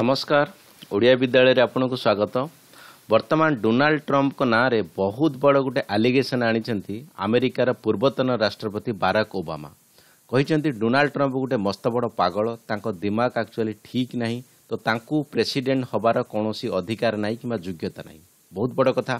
ନମସ୍କାର ଓଡ଼ିଆ ବିଦ୍ୟାଳୟରେ ଆପଣଙ୍କୁ ସ୍ୱାଗତ ବର୍ତ୍ତମାନ ଡୋନାଲ୍ଡ ଟ୍ରମ୍ପଙ୍କ ନାଁରେ ବହୁତ ବଡ଼ ଗୋଟିଏ ଆଲିଗେସନ୍ ଆଣିଛନ୍ତି ଆମେରିକାର ପୂର୍ବତନ ରାଷ୍ଟ୍ରପତି ବାରାକ୍ ଓବାମା କହିଛନ୍ତି ଡୋନାଲ୍ଡ ଟ୍ରମ୍ପ ଗୋଟିଏ ମସ୍ତ ବଡ଼ ପାଗଳ ତାଙ୍କ ଦିମାଗ ଆକ୍ଚୁଆଲି ଠିକ୍ ନାହିଁ ତ ତାଙ୍କୁ ପ୍ରେସିଡେଣ୍ଟ ହେବାର କୌଣସି ଅଧିକାର ନାହିଁ କିମ୍ବା ଯୋଗ୍ୟତା ନାହିଁ ବହୁତ ବଡ଼ କଥା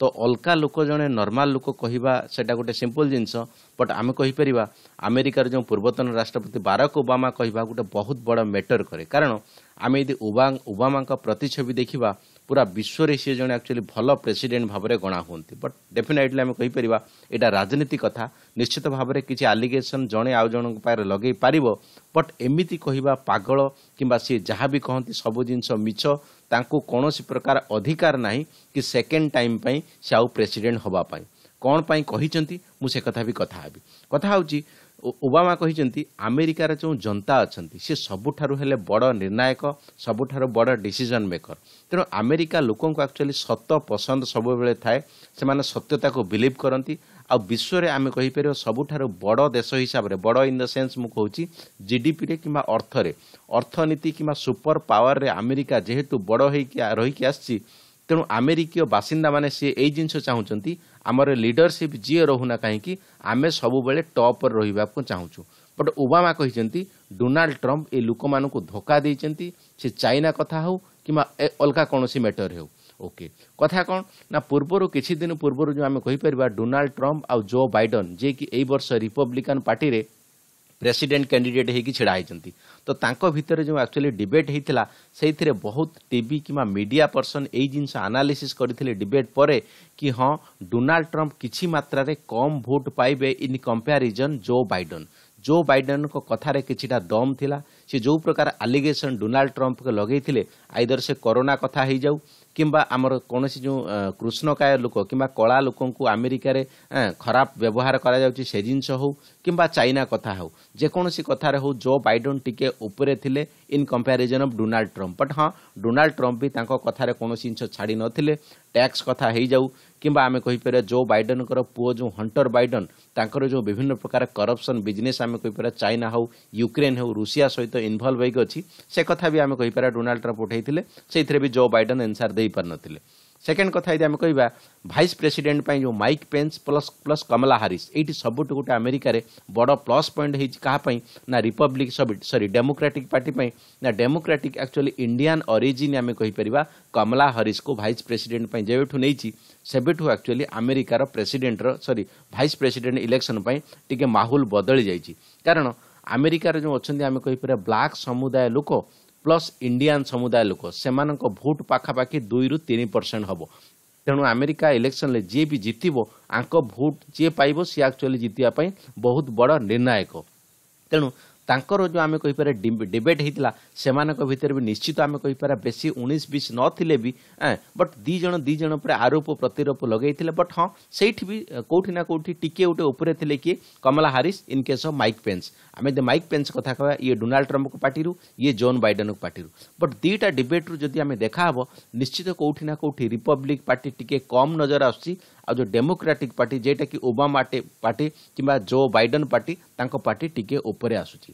ତ ଅଲଗା ଲୋକ ଜଣେ ନର୍ମାଲ ଲୋକ କହିବା ସେଇଟା ଗୋଟେ ସିମ୍ପଲ ଜିନିଷ ବଟ୍ ଆମେ କହିପାରିବା ଆମେରିକାର ଯେଉଁ ପୂର୍ବତନ ରାଷ୍ଟ୍ରପତି ବାରାକ୍ ଓବାମା କହିବା ଗୋଟେ ବହୁତ ବଡ଼ ମ୍ୟାଟର କରେ କାରଣ ଆମେ ଯଦି ଓବା ଓବାମାଙ୍କ ପ୍ରତିଛବି ଦେଖିବା ପୁରା ବିଶ୍ୱରେ ସିଏ ଜଣେ ଆକ୍ଚୁଆଲି ଭଲ ପ୍ରେସିଡେଣ୍ଟ ଭାବରେ ଗଣା ହୁଅନ୍ତି ବଟ୍ ଡେଫିନେଟଲି ଆମେ କହିପାରିବା ଏଇଟା ରାଜନୀତି କଥା ନିଶ୍ଚିତ ଭାବରେ କିଛି ଆଲିଗେସନ୍ ଜଣେ ଆଉ ଜଣଙ୍କ ପାଖରେ ଲଗେଇ ପାରିବ ବଟ୍ ଏମିତି କହିବା ପାଗଳ କିମ୍ବା ସିଏ ଯାହା ବି କହନ୍ତି ସବୁ ଜିନିଷ ମିଛ ତାଙ୍କୁ କୌଣସି ପ୍ରକାର ଅଧିକାର ନାହିଁ କି ସେକେଣ୍ଡ ଟାଇମ୍ ପାଇଁ ସେ ଆଉ ପ୍ରେସିଡେଣ୍ଟ ହେବା ପାଇଁ କ'ଣ ପାଇଁ କହିଛନ୍ତି ମୁଁ ସେ କଥା ବି କଥା ହେବି କଥା ହେଉଛି ଓବାମା କହିଛନ୍ତି ଆମେରିକାର ଯେଉଁ ଜନତା ଅଛନ୍ତି ସେ ସବୁଠାରୁ ହେଲେ ବଡ଼ ନିର୍ଣ୍ଣାୟକ ସବୁଠାରୁ ବଡ଼ ଡିସିଜନ୍ ମେକର ତେଣୁ ଆମେରିକା ଲୋକଙ୍କୁ ଆକ୍ଚୁଆଲି ସତ ପସନ୍ଦ ସବୁବେଳେ ଥାଏ ସେମାନେ ସତ୍ୟତାକୁ ବିଲିଭ୍ କରନ୍ତି ଆଉ ବିଶ୍ୱରେ ଆମେ କହିପାରିବା ସବୁଠାରୁ ବଡ଼ ଦେଶ ହିସାବରେ ବଡ଼ ଇନ୍ ଦ ସେନ୍ସ ମୁଁ କହୁଛି ଜିଡିପିରେ କିମ୍ବା ଅର୍ଥରେ ଅର୍ଥନୀତି କିମ୍ବା ସୁପର ପାୱାରରେ ଆମେରିକା ଯେହେତୁ ବଡ଼ ହୋଇକି ରହିକି ଆସିଛି ତେଣୁ ଆମେରିକୀୟ ବାସିନ୍ଦାମାନେ ସିଏ ଏଇ ଜିନିଷ ଚାହୁଁଛନ୍ତି ଆମର ଲିଡରସିପ୍ ଯିଏ ରହୁନା କାହିଁକି ଆମେ ସବୁବେଳେ ଟପ୍ରେ ରହିବାକୁ ଚାହୁଁଛୁ ବଟ୍ ଓବାମା କହିଛନ୍ତି ଡୋନାଲ୍ଡ ଟ୍ରମ୍ପ ଏ ଲୋକମାନଙ୍କୁ ଧୋକା ଦେଇଛନ୍ତି ସେ ଚାଇନା କଥା ହେଉ କିମ୍ବା ଅଲଗା କୌଣସି ମ୍ୟାଟର ହେଉ ଓକେ କଥା କ'ଣ ନା ପୂର୍ବରୁ କିଛି ଦିନ ପୂର୍ବରୁ ଯେଉଁ ଆମେ କହିପାରିବା ଡୋନାଲ୍ଡ ଟ୍ରମ୍ପ ଆଉ ଜୋ ବାଇଡେନ୍ ଯିଏକି ଏଇ ବର୍ଷ ରିପବ୍ଲିକାନ୍ ପାର୍ଟିରେ ପ୍ରେସିଡେଣ୍ଟ କ୍ୟାଣ୍ଡିଡେଟ୍ ହେଇକି ଛିଡ଼ା ହୋଇଛନ୍ତି ତ ତାଙ୍କ ଭିତରେ ଯେଉଁ ଆକ୍ଚୁଆଲି ଡିବେଟ୍ ହେଇଥିଲା ସେଇଥିରେ ବହୁତ ଟିଭି କିମ୍ବା ମିଡ଼ିଆ ପର୍ସନ୍ ଏଇ ଜିନିଷ ଆନାଲିସିସ୍ କରିଥିଲେ ଡିବେଟ୍ ପରେ କି ହଁ ଡୋନାଲ୍ଡ ଟ୍ରମ୍ପ କିଛି ମାତ୍ରାରେ କମ୍ ଭୋଟ୍ ପାଇବେ in comparison Joe Biden Joe ବାଇଡେନ୍ଙ୍କ କଥାରେ କିଛିଟା ଦମ୍ ଥିଲା ସେ ଯେଉଁ ପ୍ରକାର ଆଲିଗେସନ୍ ଡୋନାଲ୍ଡ ଟ୍ରମ୍ପକୁ ଲଗେଇଥିଲେ ଆଇଦର ସେ କରୋନା କଥା ହେଇଯାଉ କିମ୍ବା ଆମର କୌଣସି ଯେଉଁ କୃଷ୍ଣକାୟ ଲୋକ କିମ୍ବା କଳା ଲୋକଙ୍କୁ ଆମେରିକାରେ ଖରାପ ବ୍ୟବହାର କରାଯାଉଛି ସେ ଜିନିଷ ହେଉ କିମ୍ବା ଚାଇନା କଥା ହେଉ ଯେକୌଣସି କଥାରେ ହେଉ ଜୋ ବାଇଡେନ୍ ଟିକେ ଉପରେ ଥିଲେ in comparison of Donald Trump but ହଁ ଡୋନାଲ୍ଡ ଟ୍ରମ୍ପ ବି ତାଙ୍କ କଥାରେ କୌଣସି ଜିନିଷ ଛାଡ଼ି ନଥିଲେ ଟ୍ୟାକ୍ସ କଥା ହେଇଯାଉ କିମ୍ବା ଆମେ କହିପାରିବା ଜୋ ବାଇଡେନଙ୍କର ପୁଅ ଯେଉଁ ହଣ୍ଟର ବାଇଡେନ ତାଙ୍କର ଯେଉଁ ବିଭିନ୍ନ ପ୍ରକାର କରପସନ୍ ବିଜନେସ୍ ଆମେ କହିପାରିବା ଚାଇନା ହେଉ ୟୁକ୍ରେନ୍ ହେଉ ରୁଷିଆ ସହିତ ଇନଭଲ୍ଭ ହୋଇକି ଅଛି ସେ କଥା ବି ଆମେ କହିପାରିବା ଡୋନାଲ୍ଡ ଟ୍ରମ୍ପ ଉଠାଇଥିଲେ ସେଇଥିରେ ବି ଜୋ ବାଇଡେନ୍ ଏନ୍ସାର୍ ଦେଇପାରିନଥିଲେ सेकेन्ड कथा यदि आउँदै भाइस प्रेसडेन्टपाई म Pence plus plus Kamala Harris एटी सब्टु गोट आमेरिक बड प्लस पोइन्ट हुन्छ कहाँप्रै republic sorry Democratic party Democratic actually India origin आउने कमला हरिस भाइस प्रेसिडेन्टपू आक्चुअली अमेरिकर प्रेसिडेन्ट र सरी भाइ प्रेसडेन्ट इलेक्सनप्रै टे माहल बदली आमेरी जो अहिले ब्लाक समुदाय लोकल ପ୍ଲସ୍ ଇଣ୍ଡିଆନ୍ ସମୁଦାୟ ଲୋକ ସେମାନଙ୍କ ଭୋଟ୍ ପାଖାପାଖି ଦୁଇରୁ ତିନି ପରସେଣ୍ଟ ହେବ ତେଣୁ ଆମେରିକା ଇଲେକ୍ସନରେ ଯିଏ ବି ଜିତିବ ଆଙ୍କ ଭୋଟ୍ ଯିଏ ପାଇବ ସିଏ ଆକ୍ଚୁଆଲି ଜିତିବା ପାଇଁ ବହୁତ ବଡ଼ ନିର୍ଣ୍ଣାୟକ ତେଣୁ ताकर जो आम कही पारे डिबेट होता से भितर भी निश्चित आम कहीपर बेस उन्नीस बीस नीले भी ए बट दीज दीज आरोप प्रतिरोप लगे बट हाँ से भी कौटिना कौटि टिके गोटे उपरे थे किए Kamala Harris in case of Mike Pence आम द माइक पेन्स कथ कह ये डोनाल्ड ट्रंप पार्टी ये जोन बैडेन पार्टी बट दीटा डिबेट्रु जदि देखा हम निश्चित कौटिना कौटी रिपब्लिक पार्टी टी कम नजर आज डेमोक्राटिक पार्टी जेटा कि ओबामा पार्टी कि जो बैडेन पार्टी पार्टी टी आसुच्छे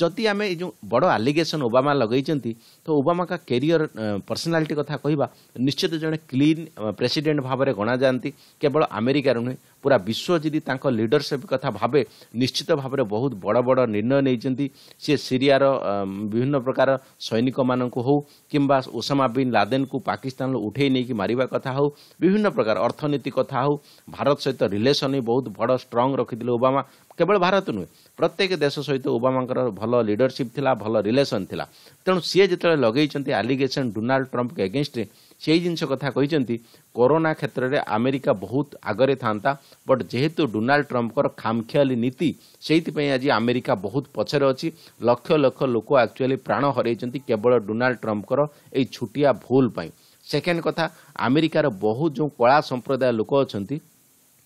ଯଦି ଆମେ ଏଇ ଯେଉଁ ବଡ଼ ଆଲିଗେସନ୍ ଓବାମା ଲଗେଇଛନ୍ତି ତ ଓବାମାଙ୍କ କ୍ୟାରିୟର ପର୍ସନାଲିଟି କଥା କହିବା ନିଶ୍ଚିତ ଜଣେ କ୍ଲିନ୍ ପ୍ରେସିଡେଣ୍ଟ ଭାବରେ ଗଣାଯାଆନ୍ତି କେବଳ ଆମେରିକାର ନୁହେଁ ପୁରା ବିଶ୍ୱ ଯଦି ତାଙ୍କ ଲିଡରସିପ୍ କଥା ଭାବେ ନିଶ୍ଚିତ ଭାବରେ ବହୁତ ବଡ଼ ବଡ଼ ନିର୍ଣ୍ଣୟ ନେଇଛନ୍ତି ସିଏ ସିରିଆର ବିଭିନ୍ନ ପ୍ରକାର ସୈନିକମାନଙ୍କୁ ହେଉ କିମ୍ବା ଓସାମା ବିନ୍ ଲାଦେନ୍କୁ ପାକିସ୍ତାନରୁ ଉଠେଇ ନେଇକି ମାରିବା କଥା ହେଉ ବିଭିନ୍ନ ପ୍ରକାର ଅର୍ଥନୀତି କଥା ହେଉ ଭାରତ ସହିତ ରିଲେସନ୍ ବହୁତ ବଡ଼ ଷ୍ଟ୍ରଙ୍ଗ୍ ରଖିଥିଲେ ଓବାମା କେବଳ ଭାରତ ନୁହେଁ ପ୍ରତ୍ୟେକ ଦେଶ ସହିତ ଓବାମାଙ୍କର ଭଲ ଲିଡରସିପ୍ ଥିଲା ଭଲ ରିଲେସନ୍ ଥିଲା ତେଣୁ ସିଏ ଯେତେବେଳେ ଲଗେଇଛନ୍ତି ଆଲିଗେସନ୍ ଡୋନାଲ୍ଡ ଟ୍ରମ୍ପଙ୍କ ଏଗେନଷ୍ଟରେ ସେଇ ଜିନିଷ କଥା କହିଛନ୍ତି କରୋନା କ୍ଷେତ୍ରରେ ଆମେରିକା ବହୁତ ଆଗରେ ଥାନ୍ତା ବଟ୍ ଯେହେତୁ ଡୋନାଲ୍ଡ ଟ୍ରମ୍ପଙ୍କର ଖାମଖିଆଲି ନୀତି ସେଇଥିପାଇଁ ଆଜି ଆମେରିକା ବହୁତ ପଛରେ ଅଛି ଲକ୍ଷ ଲକ୍ଷ ଲୋକ ଆକ୍ଚୁଆଲି ପ୍ରାଣ ହରାଇଛନ୍ତି କେବଳ ଡୋନାଲ୍ଡ ଟ୍ରମ୍ପଙ୍କର ଏଇ ଛୁଟିଆ ଭୁଲ ପାଇଁ ସେକେଣ୍ଡ କଥା ଆମେରିକାର ବହୁତ ଯେଉଁ କଳା ସମ୍ପ୍ରଦାୟ ଲୋକ ଅଛନ୍ତି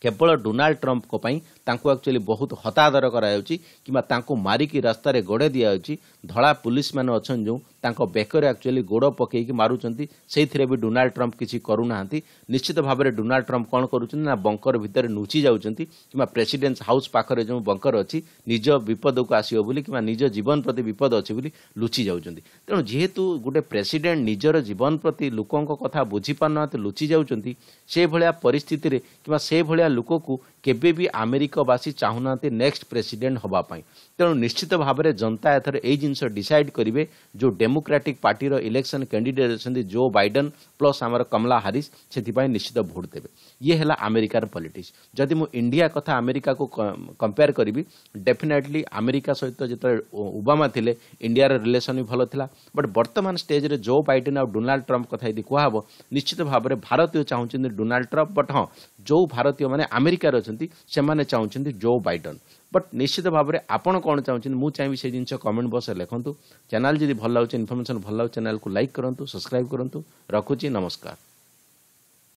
କେବଳ ଡୋନାଲ୍ଡ ଟ୍ରମ୍ପଙ୍କ ପାଇଁ ତାଙ୍କୁ ଆକ୍ଚୁଆଲି ବହୁତ ହତାଦର କରାଯାଉଛି କିମ୍ବା ତାଙ୍କୁ ମାରିକି ରାସ୍ତାରେ ଗୋଡ଼ାଇ ଦିଆଯାଉଛି ଧଳା ପୁଲିସମାନେ ଅଛନ୍ତି ଯେଉଁ ତାଙ୍କ ବେକରେ ଆକ୍ଚୁଆଲି ଗୋଡ଼ ପକାଇକି ମାରୁଛନ୍ତି ସେଇଥିରେ ବି ଡୋନାଲ୍ଡ ଟ୍ରମ୍ପ କିଛି କରୁନାହାନ୍ତି ନିଶ୍ଚିତ ଭାବରେ ଡୋନାଲ୍ଡ ଟ୍ରମ୍ପ କ'ଣ କରୁଛନ୍ତି ନା ବଙ୍କର ଭିତରେ ଲୁଚି ଯାଉଛନ୍ତି କିମ୍ବା ପ୍ରେସିଡେଣ୍ଟ ହାଉସ୍ ପାଖରେ ଯେଉଁ ବଙ୍କର ଅଛି ନିଜ ବିପଦକୁ ଆସିବ ବୋଲି କିମ୍ବା ନିଜ ଜୀବନ ପ୍ରତି ବିପଦ ଅଛି ବୋଲି ଲୁଚି ଯାଉଛନ୍ତି ତେଣୁ ଯେହେତୁ ଗୋଟେ ପ୍ରେସିଡେଣ୍ଟ ନିଜର ଜୀବନ ପ୍ରତି ଲୋକଙ୍କ କଥା ବୁଝିପାରୁନାହାନ୍ତି ଲୁଚି ଯାଉଛନ୍ତି ସେଭଳିଆ ପରିସ୍ଥିତିରେ କିମ୍ବା ସେଭଳିଆ ଲୋକକୁ କେବେ ବି ଆମେରିକାବାସୀ ଚାହୁଁନାହାନ୍ତି ନେକ୍ସଟ ପ୍ରେସିଡେଣ୍ଟ ହେବା ପାଇଁ ତେଣୁ ନିଶ୍ଚିତ ଭାବରେ ଜନତା ଏଥର ଏଇ ଜିନିଷ ଡିସାଇଡ୍ କରିବେ ଯେଉଁ ଡେମୋକ୍ରାଟିକ୍ ପାର୍ଟିର ଇଲେକ୍ସନ୍ କ୍ୟାଣ୍ଡିଡେଟ୍ ଅଛନ୍ତି ଜୋ ବାଇଡେନ୍ ପ୍ଲସ୍ ଆମର କମଲା ହାରିସ୍ ସେଥିପାଇଁ ନିଶ୍ଚିତ ଭୋଟ୍ ଦେବେ ଇଏ ହେଲା ଆମେରିକାର ପଲିଟିକ୍ସ ଯଦି ମୁଁ ଇଣ୍ଡିଆ କଥା ଆମେରିକାକୁ କମ୍ପେୟାର କରିବି ଡେଫିନେଟ୍ଲି ଆମେରିକା ସହିତ ଯେତେବେଳେ ଓବାମା ଥିଲେ ଇଣ୍ଡିଆର ରିଲେସନ୍ ବି ଭଲ ଥିଲା ବଟ୍ ବର୍ତ୍ତମାନ ଷ୍ଟେଜ୍ରେ ଜୋ ବାଇଡେନ୍ ଆଉ ଡୋନାଲ୍ଡ ଟ୍ରମ୍ପ କଥା ଯଦି କୁହାହେବ ନିଶ୍ଚିତ ଭାବରେ ଭାରତୀୟ ଚାହୁଁଛନ୍ତି ଡୋନାଲ୍ଡ ଟ୍ରମ୍ପ ବଟ୍ ହଁ ଯେଉଁ ଭାରତୀୟମାନେ ଯେଉଁମାନେ ଆମେରିକାରେ ଅଛନ୍ତି ସେମାନେ ଚାହୁଁଛନ୍ତି ଜୋ ବାଇଡନ୍ ବଟ୍ ନିଶ୍ଚିତ ଭାବରେ ଆପଣ କ'ଣ ଚାହୁଁଛନ୍ତି ମୁଁ ଚାହିଁବି ସେ ଜିନିଷ କମେଣ୍ଟ ବକ୍ସରେ ଲେଖନ୍ତୁ ଚ୍ୟାନେଲ୍ ଯଦି ଭଲ ଲାଗୁଛି ଇନଫର୍ମେସନ୍ ଭଲ ଲାଗୁଛି ଚ୍ୟାନେଲ୍କୁ ଲାଇକ୍ କରନ୍ତୁ ସବସ୍କ୍ରାଇବ୍ କରନ୍ତୁ ରଖୁଛି ନମସ୍କାର